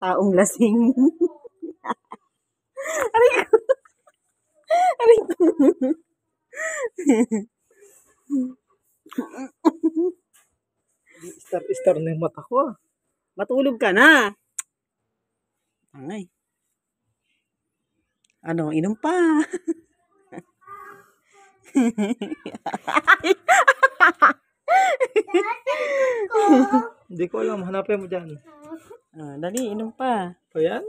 taong lasing. Aray ko. Aray ko. Star-star na yung mata ko ah. Matulog ka na. Angay. Ano, inom pa. Hindi ko alam, hanapin mo dyan. Oh, dali, inom pa. O yan?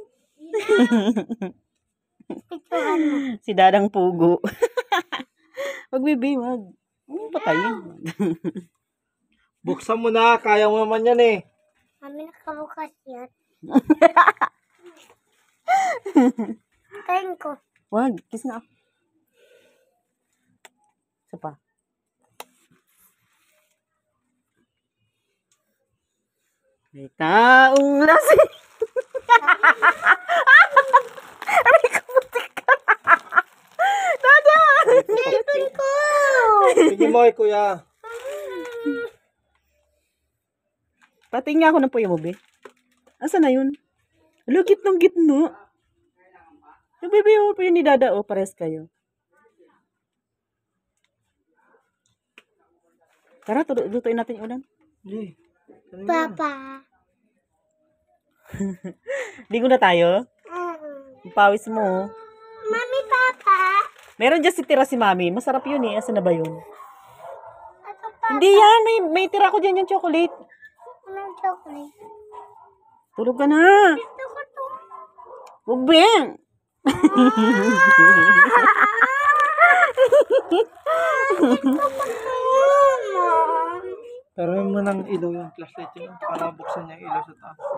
si Dadang Pugo. wag, baby, wag. Ano ba tayo? Buksan mo na. Kaya mo naman yan eh. Mami, nakabukas yan. Kain ko. Wag, kiss na. Isa pa. May taong lasing. Aray ko, putik ka. Dada! Ipin ko! Sige mo, kuya. Patingin ako ng puya mo, be. Asa na yun? Alo, gitnong gitno. Yung bebe mo po yun ni Dada, o, oh, pares kayo. Tara, lutuin natin yung ulan. Hmm. Papa. Ligo na tayo? Ang pawis mo. Mami, Papa. Meron dyan si tira si Mami. Masarap yun eh. Asan na ba yun? Ito, Papa. Hindi yan. May, may tira ko dyan yung chocolate. Anong chocolate? Tulog ka na. Gusto ko to. Huwag Pero mo ng ilaw yung flashlight yun para buksan niya yung ilaw sa taas.